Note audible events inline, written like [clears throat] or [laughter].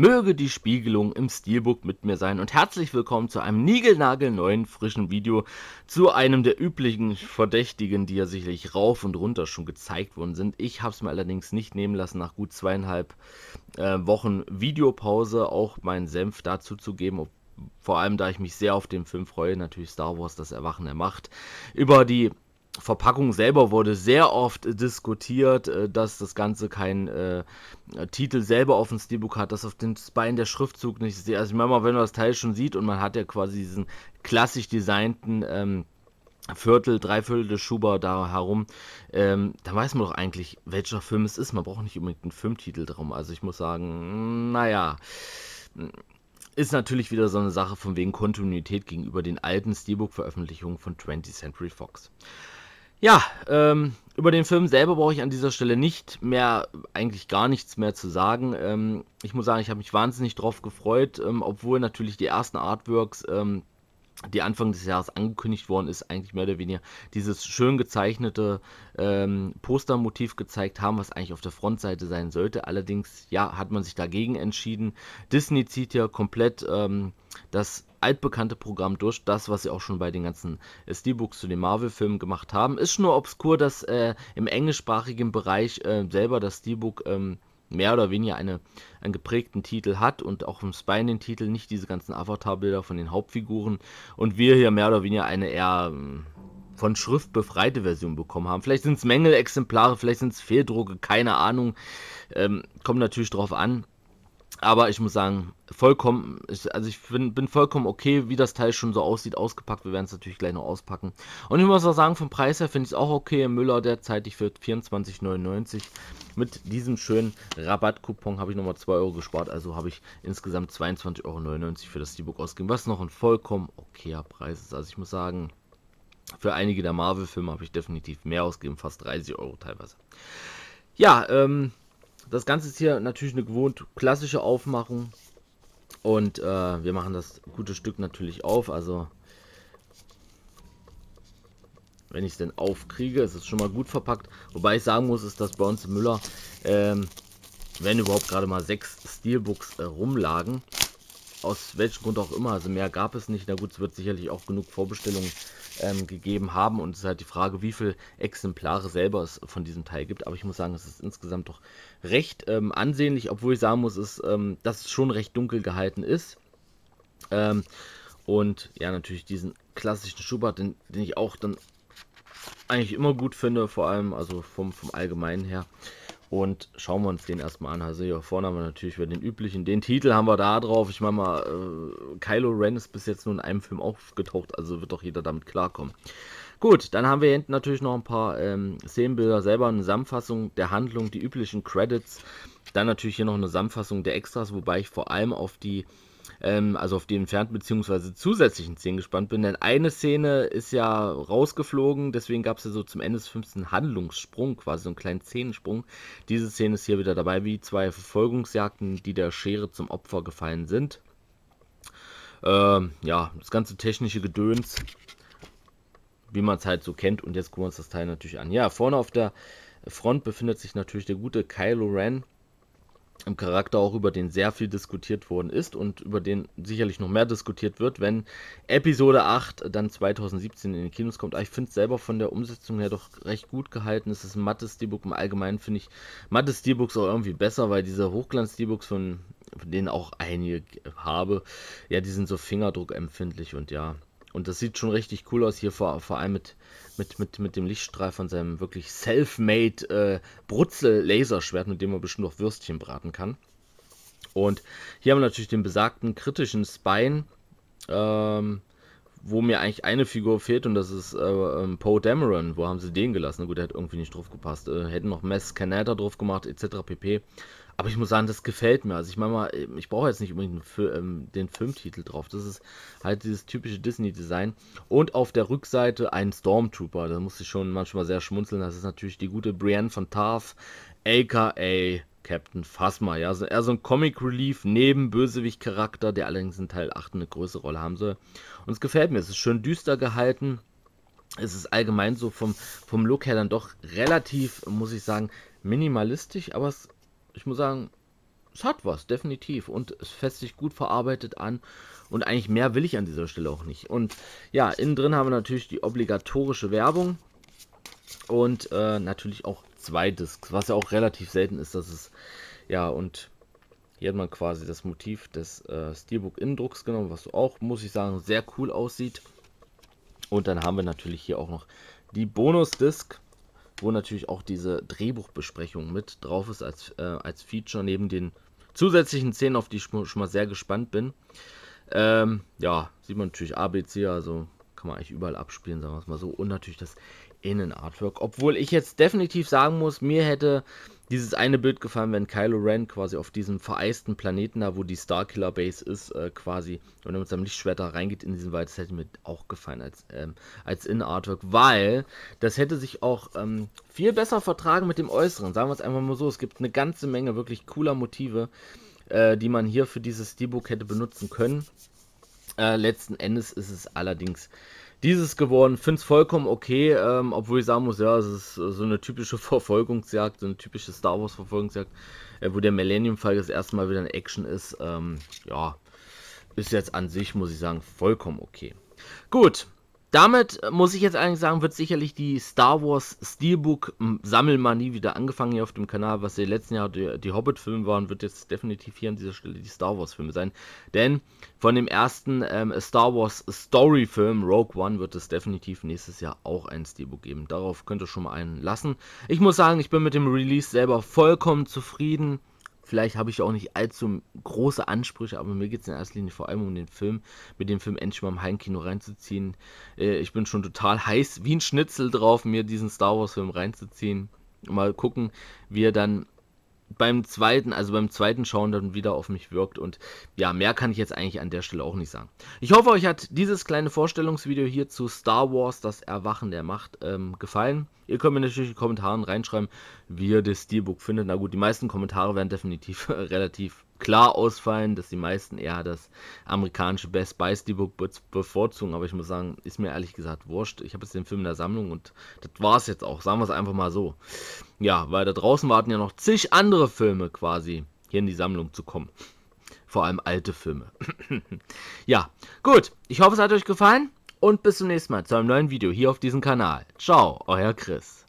Möge die Spiegelung im Steelbook mit mir sein und herzlich willkommen zu einem niegelnagelneuen frischen Video zu einem der üblichen Verdächtigen, die ja sicherlich rauf und runter schon gezeigt worden sind. Ich habe es mir allerdings nicht nehmen lassen, nach gut zweieinhalb äh, Wochen Videopause auch meinen Senf dazu zu geben, vor allem da ich mich sehr auf den Film freue, natürlich Star Wars, das Erwachen der Macht, über die Verpackung selber wurde sehr oft äh, diskutiert, äh, dass das Ganze keinen äh, äh, Titel selber auf dem Steelbook hat, dass auf den Spine der Schriftzug nicht sehr. Also ich meine mal, wenn man das Teil schon sieht und man hat ja quasi diesen klassisch designten ähm, Viertel, Dreiviertel des Schuber da herum, ähm, da weiß man doch eigentlich, welcher Film es ist. Man braucht nicht unbedingt einen Filmtitel drum. Also ich muss sagen, hm, naja hm, ist natürlich wieder so eine Sache von wegen Kontinuität gegenüber den alten Steelbook-Veröffentlichungen von 20th Century Fox. Ja, ähm, über den Film selber brauche ich an dieser Stelle nicht mehr, eigentlich gar nichts mehr zu sagen. Ähm, ich muss sagen, ich habe mich wahnsinnig drauf gefreut, ähm, obwohl natürlich die ersten Artworks, ähm, die Anfang des Jahres angekündigt worden ist, eigentlich mehr oder weniger dieses schön gezeichnete ähm, Postermotiv gezeigt haben, was eigentlich auf der Frontseite sein sollte. Allerdings, ja, hat man sich dagegen entschieden. Disney zieht ja komplett ähm, das altbekannte Programm durch, das, was sie auch schon bei den ganzen Steelbooks zu den Marvel-Filmen gemacht haben. Ist nur obskur, dass äh, im englischsprachigen Bereich äh, selber das Steelbook ähm, mehr oder weniger eine, einen geprägten Titel hat und auch im Spine den Titel nicht diese ganzen Avatar-Bilder von den Hauptfiguren und wir hier mehr oder weniger eine eher ähm, von Schrift befreite Version bekommen haben. Vielleicht sind es Mängelexemplare, vielleicht sind es Fehldrucke, keine Ahnung. Ähm, kommt natürlich drauf an. Aber ich muss sagen, vollkommen, ich, also ich bin, bin, vollkommen okay, wie das Teil schon so aussieht, ausgepackt. Wir werden es natürlich gleich noch auspacken. Und ich muss auch sagen, vom Preis her finde ich es auch okay. Müller derzeitig für 24,99. Mit diesem schönen Rabattcoupon habe ich nochmal 2 Euro gespart. Also habe ich insgesamt 22,99 Euro für das D-Book ausgegeben, was noch ein vollkommen okayer Preis ist. Also ich muss sagen, für einige der Marvel-Filme habe ich definitiv mehr ausgegeben, fast 30 Euro teilweise. Ja, ähm, das Ganze ist hier natürlich eine gewohnt klassische Aufmachung. Und äh, wir machen das gute Stück natürlich auf. Also, wenn ich es denn aufkriege, ist es schon mal gut verpackt. Wobei ich sagen muss, ist, dass bei uns im Müller, ähm, wenn überhaupt gerade mal sechs Steelbooks äh, rumlagen aus welchem Grund auch immer, also mehr gab es nicht. Na gut, es wird sicherlich auch genug Vorbestellungen ähm, gegeben haben und es ist halt die Frage, wie viele Exemplare selber es von diesem Teil gibt. Aber ich muss sagen, es ist insgesamt doch recht ähm, ansehnlich, obwohl ich sagen muss, ist, ähm, dass es schon recht dunkel gehalten ist. Ähm, und ja, natürlich diesen klassischen Schubert, den, den ich auch dann eigentlich immer gut finde, vor allem also vom, vom Allgemeinen her. Und schauen wir uns den erstmal an. Also hier vorne haben wir natürlich wieder den üblichen. Den Titel haben wir da drauf. Ich meine mal, äh, Kylo Ren ist bis jetzt nur in einem Film aufgetaucht, also wird doch jeder damit klarkommen. Gut, dann haben wir hinten natürlich noch ein paar ähm, Szenenbilder selber, eine Zusammenfassung der Handlung, die üblichen Credits. Dann natürlich hier noch eine Zusammenfassung der Extras, wobei ich vor allem auf die, ähm, also auf die entfernt bzw. zusätzlichen Szenen gespannt bin. Denn eine Szene ist ja rausgeflogen, deswegen gab es ja so zum Ende des 15. Handlungssprung, quasi so einen kleinen Szenensprung. Diese Szene ist hier wieder dabei, wie zwei Verfolgungsjagden, die der Schere zum Opfer gefallen sind. Ähm, ja, das ganze technische Gedöns wie man es halt so kennt. Und jetzt gucken wir uns das Teil natürlich an. Ja, vorne auf der Front befindet sich natürlich der gute Kylo Ren. Im Charakter auch, über den sehr viel diskutiert worden ist und über den sicherlich noch mehr diskutiert wird, wenn Episode 8 dann 2017 in den Kinos kommt. Aber ah, ich finde es selber von der Umsetzung her doch recht gut gehalten. Es ist ein mattes Steelbook. Im Allgemeinen finde ich mattes Steelbooks auch irgendwie besser, weil diese Hochglanz-Steelbooks von, von denen auch einige habe, ja, die sind so fingerdruckempfindlich und ja, und das sieht schon richtig cool aus hier, vor, vor allem mit, mit, mit, mit dem Lichtstrahl von seinem wirklich self-made äh, Brutzel-Laserschwert, mit dem man bestimmt noch Würstchen braten kann. Und hier haben wir natürlich den besagten kritischen Spine, ähm, wo mir eigentlich eine Figur fehlt und das ist äh, ähm, Poe Dameron. Wo haben sie den gelassen? Na gut, der hat irgendwie nicht drauf gepasst. Äh, hätten noch Mess Canada drauf gemacht, etc. pp. Aber ich muss sagen, das gefällt mir. Also ich meine mal, ähm, ich brauche jetzt nicht unbedingt ähm, den Filmtitel drauf. Das ist halt dieses typische Disney-Design. Und auf der Rückseite ein Stormtrooper. Da muss ich schon manchmal sehr schmunzeln. Das ist natürlich die gute Brienne von Tarth, a.k.a. Captain Phasma. Ja, also eher so ein Comic Relief neben Bösewicht-Charakter, der allerdings in Teil 8 eine größere Rolle haben soll. Und es gefällt mir. Es ist schön düster gehalten. Es ist allgemein so vom, vom Look her dann doch relativ, muss ich sagen, minimalistisch, aber es ich muss sagen, es hat was, definitiv. Und es fässt sich gut verarbeitet an. Und eigentlich mehr will ich an dieser Stelle auch nicht. Und ja, innen drin haben wir natürlich die obligatorische Werbung. Und äh, natürlich auch zwei Discs, was ja auch relativ selten ist, dass es, ja, und hier hat man quasi das Motiv des äh, Steelbook Indrucks genommen, was auch, muss ich sagen, sehr cool aussieht. Und dann haben wir natürlich hier auch noch die Bonus-Disc wo natürlich auch diese Drehbuchbesprechung mit drauf ist als, äh, als Feature neben den zusätzlichen Szenen, auf die ich schon mal sehr gespannt bin. Ähm, ja, sieht man natürlich ABC, also kann man eigentlich überall abspielen, sagen wir es mal so. Und natürlich das Innenartwork. Obwohl ich jetzt definitiv sagen muss, mir hätte dieses eine Bild gefallen, wenn Kylo Ren quasi auf diesem vereisten Planeten da, wo die Starkiller Base ist, äh, quasi und mit seinem Lichtschwert da reingeht in diesen Wald, das hätte mir auch gefallen als, ähm, als in weil das hätte sich auch ähm, viel besser vertragen mit dem Äußeren. Sagen wir es einfach mal so, es gibt eine ganze Menge wirklich cooler Motive, äh, die man hier für dieses Steelbook hätte benutzen können. Äh, letzten Endes ist es allerdings dieses geworden. Finde es vollkommen okay, ähm, obwohl ich sagen muss, ja, es ist äh, so eine typische [laughs] Verfolgungsjagd, so eine typische Star Wars Verfolgungsjagd, äh, wo der Millennium Fall das erste Mal wieder in Action ist. Ähm, ja, ist jetzt an sich, muss ich sagen, vollkommen okay. Gut, damit äh, muss ich jetzt eigentlich sagen, wird sicherlich die Star Wars Steelbook hm, Sammelmanie wieder angefangen hier auf dem Kanal, was ja letzten Jahr die, die Hobbit-Filme waren, wird jetzt definitiv hier an dieser Stelle die Star Wars-Filme sein. Denn von dem ersten ähm, Star Wars Story-Film Rogue One wird es definitiv nächstes Jahr auch ein Steelbook geben. Darauf könnt ihr schon mal einen lassen. Ich muss sagen, ich bin mit dem Release selber vollkommen zufrieden. Vielleicht habe ich auch nicht allzu große Ansprüche, aber mir geht es in erster Linie vor allem um den Film, mit dem Film endlich mal im Heimkino reinzuziehen. Äh, ich bin schon total heiß, wie ein Schnitzel drauf, mir diesen Star Wars-Film reinzuziehen. Mal gucken, wie er dann beim zweiten, also beim zweiten Schauen dann wieder auf mich wirkt. Und ja, mehr kann ich jetzt eigentlich an der Stelle auch nicht sagen. Ich hoffe, euch hat dieses kleine Vorstellungsvideo hier zu Star Wars, das Erwachen der Macht, ähm, gefallen. Ihr könnt mir natürlich in die Kommentare reinschreiben, wie ihr das Steelbook findet. Na gut, die meisten Kommentare werden definitiv [laughs] relativ klar ausfallen, dass die meisten eher das amerikanische Best Buys Debug bevorzugen, aber ich muss sagen, ist mir ehrlich gesagt wurscht. Ich habe jetzt den Film in der Sammlung und das war es jetzt auch, sagen wir es einfach mal so. Ja, weil da draußen warten ja noch zig andere Filme quasi hier in die Sammlung zu kommen. Vor allem alte Filme. [clears throat] ja, gut. Ich hoffe, es hat euch gefallen und bis zum nächsten Mal zu einem neuen Video hier auf diesem Kanal. Ciao, euer Chris.